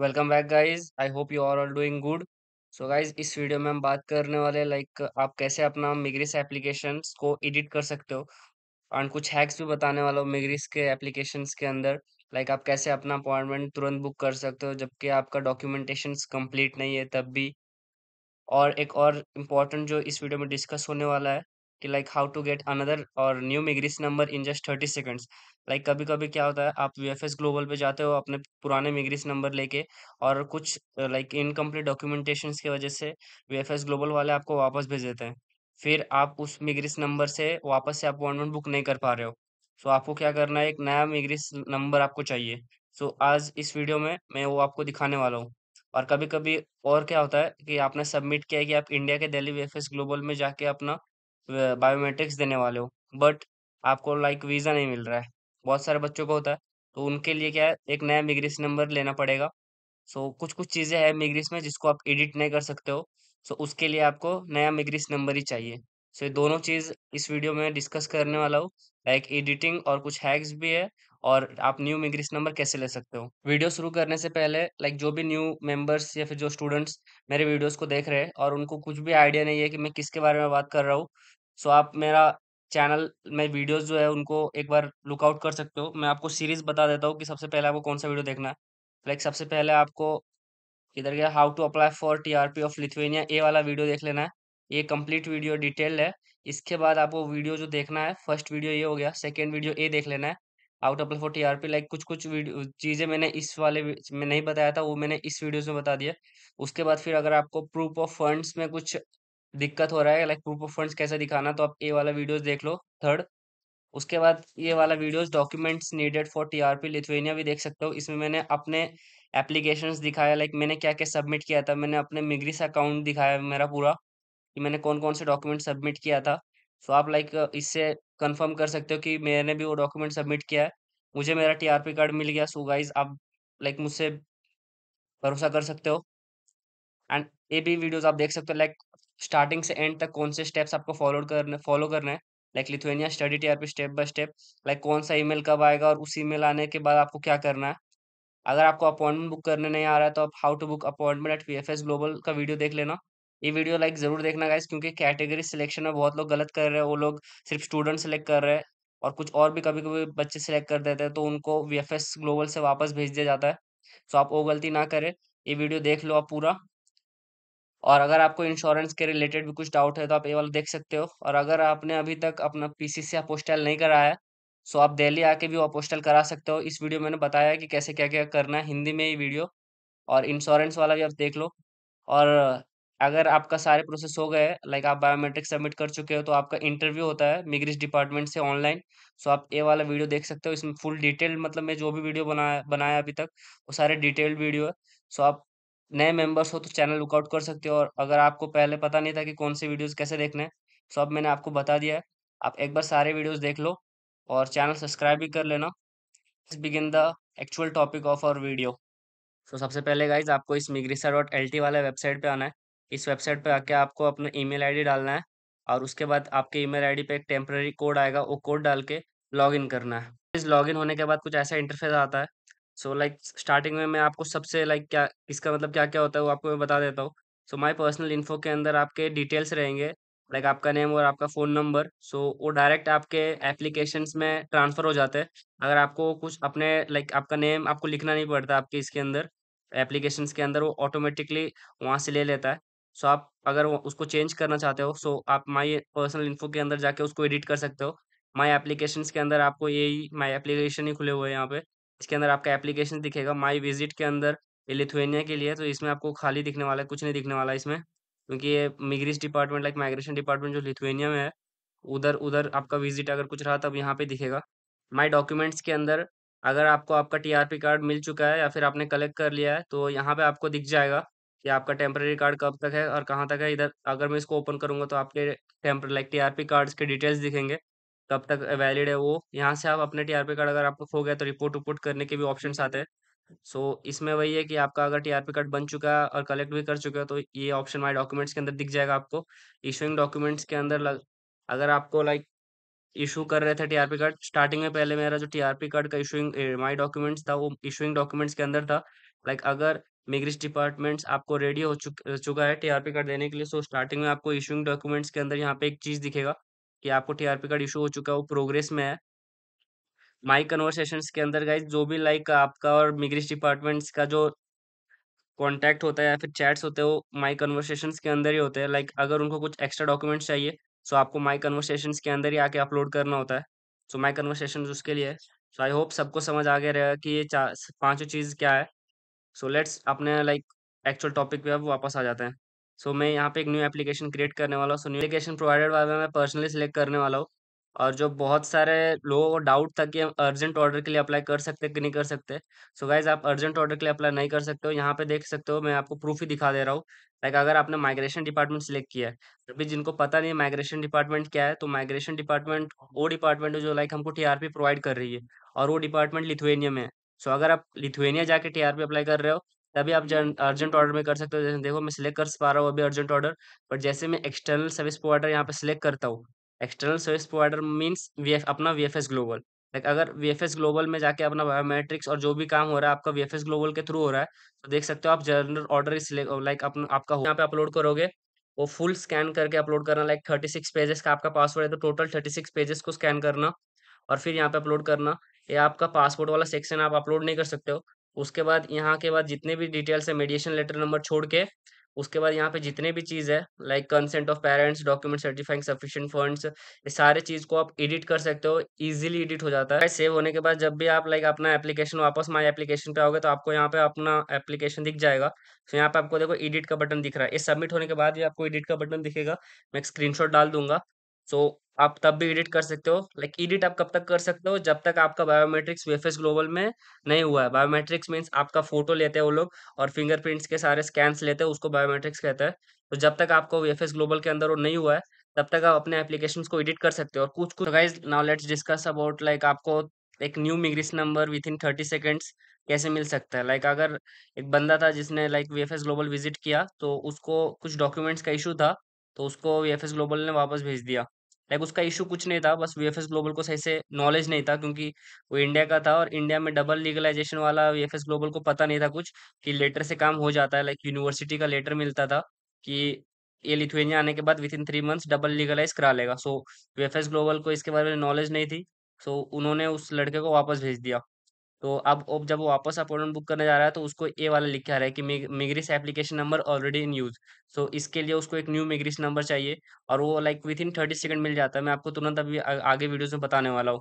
welcome back guys I hope you are all doing good so guys इस video में हम बात करने वाले लाइक like, आप कैसे अपना मिग्रिस एप्लीकेशंस को एडिट कर सकते हो एंड कुछ हैक्स भी बताने वाला हूँ मिग्रिस के एप्लीकेशन के अंदर लाइक like, आप कैसे अपना अपॉइंटमेंट तुरंत बुक कर सकते हो जबकि आपका डॉक्यूमेंटेशन कम्प्लीट नहीं है तब भी और एक और इम्पॉर्टेंट जो इस वीडियो में डिस्कस होने वाला है कि like how to get another और new Migris number in just thirty seconds like कभी कभी क्या होता है आप वीएफएस ग्लोबल पे जाते हो अपने पुराने मिग्रिस नंबर लेके और कुछ लाइक इनकम्प्लीट डॉक्यूमेंटेशन की वजह से वीएफएस ग्लोबल वाले आपको वापस भेज देते हैं फिर आप उस मिग्रिस नंबर से वापस से अपॉइंटमेंट बुक नहीं कर पा रहे हो सो so, आपको क्या करना है एक नया मिग्रिस नंबर आपको चाहिए सो so, आज इस वीडियो में मैं वो आपको दिखाने वाला हूँ और कभी कभी और क्या होता है कि आपने सबमिट किया है कि आप इंडिया के दिल्ली वी ग्लोबल में जाके अपना बायोमेट्रिक्स देने वाले हो बट आपको लाइक वीज़ा नहीं मिल रहा है बहुत सारे बच्चों को होता है तो उनके लिए क्या है एक नया मिग्रिस नंबर लेना पड़ेगा सो so, कुछ कुछ चीज़ें हैं मिग्रिस में जिसको आप एडिट नहीं कर सकते हो सो so, उसके लिए आपको नया मिग्रिस नंबर ही चाहिए सो so, ये दोनों चीज़ इस वीडियो में डिस्कस करने वाला हूँ लाइक एडिटिंग और कुछ हैक्स भी है और आप न्यू इमीग्रेशन नंबर कैसे ले सकते हो वीडियो शुरू करने से पहले लाइक जो भी न्यू मेंबर्स या फिर जो स्टूडेंट्स मेरे वीडियोस को देख रहे हैं और उनको कुछ भी आइडिया नहीं है कि मैं किसके बारे में बात कर रहा हूँ सो आप मेरा चैनल में वीडियोज़ जो है उनको एक बार लुकआउट कर सकते हो मैं आपको सीरीज बता देता हूँ कि सबसे पहले आपको कौन सा वीडियो देखना है लाइक सबसे पहले आपको इधर गया how to apply for P of Lithuania ए वाला वीडियो देख लेना है ये कंप्लीट वीडियो डिटेल है इसके बाद आपको वीडियो जो देखना है फर्स्ट वीडियो ये हो गया सेकेंड वीडियो ए देख लेना है out of forty P like कुछ कुछ वीडियो चीज़ें मैंने इस वाले में नहीं बताया था वो मैंने इस वीडियो में बता दिया उसके बाद फिर अगर आपको प्रूफ ऑफ फंड्स में कुछ दिक्कत हो रहा है लाइक प्रूफ ऑफ फंड्स कैसे दिखाना तो आप ए वाला वीडियोज़ देख लो थर्ड उसके बाद ये वाला videos documents needed for TRP Lithuania भी देख सकते हो इसमें मैंने अपने एप्लीकेशंस दिखाया लाइक मैंने क्या क्या सबमिट किया था मैंने अपने मिग्रिस अकाउंट दिखाया मेरा पूरा कि मैंने कौन कौन से डॉक्यूमेंट सबमिट किया था तो आप लाइक इससे कंफर्म कर सकते हो कि मैंने भी वो डॉक्यूमेंट सबमिट किया है मुझे मेरा टीआरपी कार्ड मिल गया सो गाइज आप लाइक मुझसे भरोसा कर सकते हो एंड ये भी वीडियोज़ आप देख सकते हो लाइक स्टार्टिंग से एंड तक कौन से स्टेप्स आपको फॉलो करने फॉलो करना है like Lithuania study TRP step by step like कौन सा ईमेल कब आएगा और उस ईमेल आने के बाद आपको क्या करना है अगर आपको अपॉइंटमेंट बुक करने नहीं आ रहा है तो आप how to book appointment at V global का वीडियो देख लेना ये वीडियो लाइक ज़रूर देखना गाइस क्योंकि कैटेगरी सिलेक्शन में बहुत लोग गलत कर रहे हैं वो लोग सिर्फ स्टूडेंट सेलेक्ट कर रहे हैं और कुछ और भी कभी कभी बच्चे सेलेक्ट कर देते हैं तो उनको वी ग्लोबल से वापस भेज दिया जाता है सो आप वो गलती ना करें ये वीडियो देख लो आप पूरा और अगर आपको इंश्योरेंस के रिलेटेड भी कुछ डाउट है तो आप ये वाला देख सकते हो और अगर आपने अभी तक अपना पीसीसी अपोस्टल नहीं कराया है सो आप दिल्ली आके भी वो अपोस्टल करा सकते हो इस वीडियो मैंने बताया कि कैसे क्या क्या करना है हिंदी में ये वीडियो और इंश्योरेंस वाला भी आप देख लो और अगर आपका सारे प्रोसेस हो गए लाइक आप बायोमेट्रिक सबमिट कर चुके हो तो आपका इंटरव्यू होता है मिग्रिस डिपार्टमेंट से ऑनलाइन सो आप ये वाला वीडियो देख सकते हो इसमें फुल डिटेल मतलब मैं जो भी वीडियो बनाया बनाया अभी तक वो सारे डिटेल्ड वीडियो है सो आप नए मेंबर्स हो तो चैनल लुकआउट कर सकते हो और अगर आपको पहले पता नहीं था कि कौन से वीडियोज़ कैसे देखने हैं सो अब मैंने आपको बता दिया है आप एक बार सारे वीडियोज़ देख लो और चैनल सब्सक्राइब भी कर लेना begin the actual topic of our video so सबसे पहले गाइज आपको इस मिग्रिसा डॉट एल टी वाले वेबसाइट पे आना है इस वेबसाइट पर आके आपको अपना ई मेल डालना है और उसके बाद आपके ई मेल पे एक टेम्प्रेरी कोड आएगा वो कोड डाल के इन करना है इस लॉगिन होने के बाद कुछ ऐसा इंटरफेस आता है सो लाइक स्टार्टिंग में मैं आपको सबसे लाइक like, क्या इसका मतलब क्या क्या होता है वो आपको मैं बता देता हूँ सो माई पर्सनल इन्फो के अंदर आपके डिटेल्स रहेंगे लाइक like आपका नेम और आपका फ़ोन नंबर सो वो डायरेक्ट आपके एप्लीकेशन में ट्रांसफ़र हो जाते हैं अगर आपको कुछ अपने लाइक like आपका नेम आपको लिखना नहीं पड़ता आपके इसके अंदर एप्लीकेशन के अंदर वो ऑटोमेटिकली वहाँ से ले लेता है सो आप अगर वो उसको चेंज करना चाहते हो सो आप माई पर्सनल इन्फो के अंदर जाके उसको एडिट कर सकते हो माई एप्लीकेशन के अंदर आपको यही माई एप्लीकेशन ही खुले हुए हैं यहाँ पे इसके अंदर आपका एप्लीकेशन दिखेगा माई विजिट के अंदर ये लिथुएनिया के लिए तो इसमें आपको खाली दिखने वाला है कुछ नहीं दिखने वाला इसमें क्योंकि ये Migris department like migration department जो लिथुएनिया में है उधर उधर आपका विजिट अगर कुछ रहा तब यहाँ पे दिखेगा माई डॉक्यूमेंट्स के अंदर अगर आपको आपका टी कार्ड मिल चुका है या फिर आपने कलेक्ट कर लिया है तो यहाँ पे आपको दिख जाएगा कि आपका टेम्प्रेरी कार्ड कब तक है और कहाँ तक है इधर अगर मैं इसको ओपन करूँगा तो आपके temper like T R P cards के डिटेल्स दिखेंगे कब तक वैलिड है वो यहाँ से आप अपने टी आर पी कार्ड अगर आपको खो गया तो रिपोर्ट उपोर्ट करने के भी ऑप्शन आते हैं सो so, इसमें वही है कि आपका अगर टी आर पी कार्ड बन चुका है और कलेक्ट भी कर चुका है तो ये ऑप्शन माई डॉक्यूमेंट्स के अंदर दिख जाएगा आपको इशूइंग डॉक्यूमेंट्स के अंदर लग अगर आपको लाइक इशू कर रहे थे T R P card starting में पहले मेरा जो टी आर पी कार्ड का इशूइंग माई डॉक्यूमेंट्स था वो इशूइंग डॉक्यूमेंट्स के अंदर था लाइक अगर मिग्रिस डिपार्टमेंट्स आपको रेडी हो चुका है टीआरपी कार्ड देने के लिए सो स्टार्टिंग में आपको इशूइंग डॉक्यूमेंट्स के अंदर यहाँ पे एक चीज़ दिखेगा कि आपको टीआरपी कार्ड इशू हो चुका है वो प्रोग्रेस में है माई कन्वर्सेशन के अंदर गाइज जो भी लाइक आपका और मिग्रिस डिपार्टमेंट्स का जो कॉन्टैक्ट होता है या फिर चैट्स होते हैं वो माई कन्वर्सेशन के अंदर ही होते हैं लाइक अगर उनको कुछ एक्स्ट्रा डॉक्यूमेंट्स चाहिए सो आपको माई कन्वर्सेशन के अंदर ही आके अपलोड करना होता है सो माई कन्वर्सेशन उसके लिए सो आई होप सबको समझ आ गया रहेगा कि ये पांचों चीज़ क्या है सो लेट्स अपने लाइक एक्चुअल टॉपिक पे अब वापस आ जाते हैं सो so, मैं यहाँ पे एक न्यू एप्लीकेशन क्रिएट करने वाला हूँ सो न्यू एप्लीकेशन प्रोवाइडेड वाले मैं पर्सनली सिलेक्ट करने वाला हूँ और जो बहुत सारे लोगों को डाउट था कि हम अर्जेंट ऑर्डर के लिए अप्लाई कर सकते कि नहीं कर सकते सो so गाइज आप अर्जेंट ऑर्डर के लिए अप्लाई नहीं कर सकते हो यहाँ पे देख सकते हो मैं आपको प्रूफ ही दिखा दे रहा हूँ लाइक अगर आपने माइग्रेशन डिपार्टमेंट सिलेक्ट किया है अभी जिनको पता नहीं है माइग्रेशन डिपार्टमेंट क्या है तो माइग्रेशन डिपार्टमेंट वो डिपार्टमेंट है जो लाइक हमको टीआरपी प्रोवाइड कर रही है और वो डिपार्टमेंट लिथुएनिया में है सो अगर आप लिथुएनिया जाके टीआरपी अप्लाई कर रहे हो तभी आप अर्जेंट ऑर्डर में कर सकते हो जैसे देखो मैं सिलेक्ट कर पा रहा हूँ अभी अर्जेंट ऑर्डर बट जैसे मैं एक्सटर्नल सर्विस प्रोवाइडर यहाँ पर सिलेक्ट करता हूँ external service provider means V अपना वी ग्लोबल लाइक अगर वी ग्लोबल में जाके अपना बायोमेट्रिक्स और जो भी काम हो रहा है आपका वी ग्लोबल के थ्रू हो रहा है तो देख सकते हो आप जनरल ऑर्डर लाइक अपना आपका यहाँ पे अपलोड करोगे वो फुल स्कैन करके अपलोड करना लाइक थर्टी सिक्स पेजेस का आपका पासवर्ड है तो टोटल थर्टी सिक्स पेजेस को स्कैन करना और फिर यहाँ पे अपलोड करना ये आपका पासपोर्ट वाला सेक्शन आप अपलोड नहीं कर सकते हो उसके बाद यहाँ के बाद जितने भी डिटेल्स है मेडिएशन लेटर नंबर छोड़ के उसके बाद यहाँ पे जितने भी चीज़ है like consent of parents document certifying sufficient funds ये सारे चीज़ को आप एडिट कर सकते हो इजीली एडिट हो जाता है सेव होने के बाद जब भी आप लाइक अपना एप्लीकेशन वापस माय एप्लीकेशन पे आओगे तो आपको यहाँ पे अपना एप्लीकेशन दिख जाएगा तो यहाँ पे आपको देखो एडिट का बटन दिख रहा है ये सबमिट होने के बाद भी आपको एडिट का बटन दिखेगा मैं एक स्क्रीनशॉट डाल दूंगा सो आप तब भी एडिट कर सकते हो लाइक एडिट आप कब तक कर सकते हो जब तक आपका बायोमेट्रिक्स वेफेस ग्लोबल में नहीं हुआ है बायोमेट्रिक्स मीन्स आपका फोटो लेते हैं वो लोग और फिंगरप्रिंट्स के सारे स्कैन्स लेते हैं उसको बायोमेट्रिक्स कहते हैं तो जब तक आपको वेफेस ग्लोबल के अंदर वो नहीं हुआ है तब तक आप अपने एप्लीकेशन को एडिट कर सकते हो और कुछ कुछ guys now let's discuss about like आपको एक new Migris number within thirty seconds कैसे मिल सकता है लाइक like, अगर एक बंदा था जिसने लाइक वी ग्लोबल विजिट किया तो उसको कुछ डॉक्यूमेंट्स का इशू था तो उसको वी ग्लोबल ने वापस भेज दिया लाइक उसका इशू कुछ नहीं था बस वीएफएस ग्लोबल को सही से नॉलेज नहीं था क्योंकि वो इंडिया का था और इंडिया में डबल लीगलाइजेशन वाला वीएफएस ग्लोबल को पता नहीं था कुछ कि लेटर से काम हो जाता है लाइक यूनिवर्सिटी का लेटर मिलता था कि ये लिथुएनिया आने के बाद within three months double legalize करा लेगा सो वीएफएस ग्लोबल को इसके बारे में नॉलेज नहीं थी सो उन्होंने उस लड़के को वापस भेज दिया तो अब अब जब वो वापस अपॉइंटमेंट बुक करने जा रहा है तो उसको ए वाला लिखा रहा है कि Migris application number already in use so इसके लिए उसको एक न्यू मिग्रिस नंबर चाहिए और वो like within thirty second मिल जाता है मैं आपको तुरंत अभी आगे वीडियोज में बताने वाला हूँ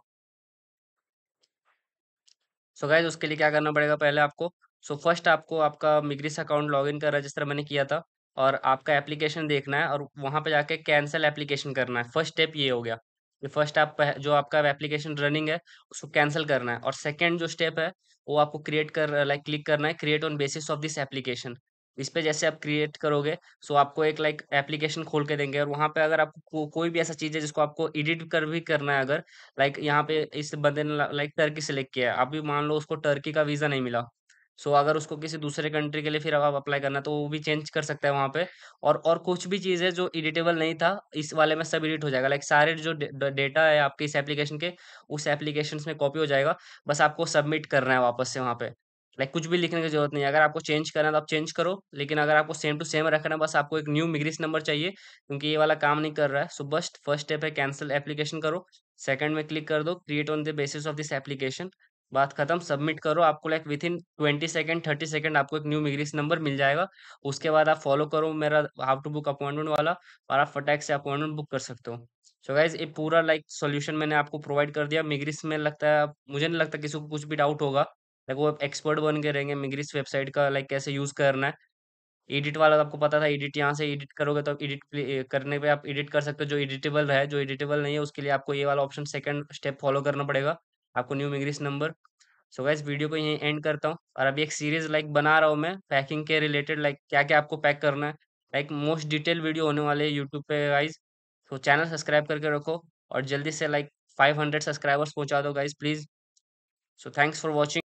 सो गाइज उसके लिए क्या करना पड़ेगा पहले आपको सो so, फर्स्ट आपको आपका मिग्रिस अकाउंट लॉग इन कर रजिस्टर मैंने किया था और आपका एप्लीकेशन देखना है और वहाँ पे जाके कैंसिल एप्लीकेशन करना है फर्स्ट स्टेप ये हो गया ये फर्स्ट आप जो आपका एप्लीकेशन रनिंग है उसको कैंसिल करना है और सेकेंड जो स्टेप है वो आपको क्रिएट कर लाइक क्लिक करना है create on basis of this application इस पर जैसे आप क्रिएट करोगे सो आपको एक लाइक एप्लीकेशन खोल के देंगे और वहाँ पे अगर आपको को, कोई भी ऐसा चीज़ है जिसको आपको एडिट कर भी करना है अगर लाइक यहाँ पे इस बंदे ने लाइक टर्की सेलेक्ट किया है अभी मान लो उसको टर्की का वीज़ा नहीं मिला सो so, अगर उसको किसी दूसरे कंट्री के लिए फिर आप अप्लाई करना तो वो भी चेंज कर सकता है वहाँ पे और और कुछ भी चीज़ है जो एडिटेबल नहीं था इस वाले में सब एडिट हो जाएगा लाइक सारे जो डेटा है आपके इस एप्लीकेशन के उस एप्लीकेशन में कॉपी हो जाएगा बस आपको सबमिट करना है वापस से वहाँ पे लाइक कुछ भी लिखने की जरूरत नहीं है अगर आपको चेंज करना है तो आप चेंज करो लेकिन अगर आपको सेम टू सेम रखना है बस आपको एक न्यू मिग्रिस नंबर चाहिए क्योंकि ये वाला काम नहीं कर रहा है सो बस्ट फर्स्ट स्टेप है कैंसिल एप्लीकेशन करो सेकंड में क्लिक कर दो create on the basis of this application बात खत्म सबमिट करो आपको like within twenty second thirty second आपको एक न्यू मिग्रिक्स नंबर मिल जाएगा उसके बाद आप फॉलो करो मेरा हाउ टू बुक अपॉइंटमेंट वाला और आप फटैक से अपॉइंटमेंट बुक कर सकते हो सो गाइज ये पूरा लाइक सोल्यूशन मैंने आपको प्रोवाइड कर दिया मिग्रिस में लगता है मुझे नहीं लगता किसी को कुछ भी डाउट होगा लाइक वो एक्सपर्ट बन के रहेंगे मिग्रिस वेबसाइट का लाइक कैसे यूज़ करना है एडिट वाला तो आपको पता था एडिट यहाँ से एडिट करोगे तो एडिट करने पे आप एडिट कर सकते हो जो एडिटेबल है जो एडिटेबल नहीं है उसके लिए आपको ये वाला ऑप्शन सेकंड स्टेप फॉलो करना पड़ेगा आपको new Migris number so guys video को यहीं एंड करता हूँ और अभी एक सीरीज लाइक बना रहा हूँ मैं पैकिंग के रिलेटेड लाइक क्या क्या आपको पैक करना है लाइक मोस्ट डिटेल वीडियो होने वाले है यूट्यूब पे गाइज तो चैनल सब्सक्राइब करके रखो और जल्दी से लाइक फाइव हंड्रेड सब्सक्राइबर्स पहुँचा दो guys please so thanks for watching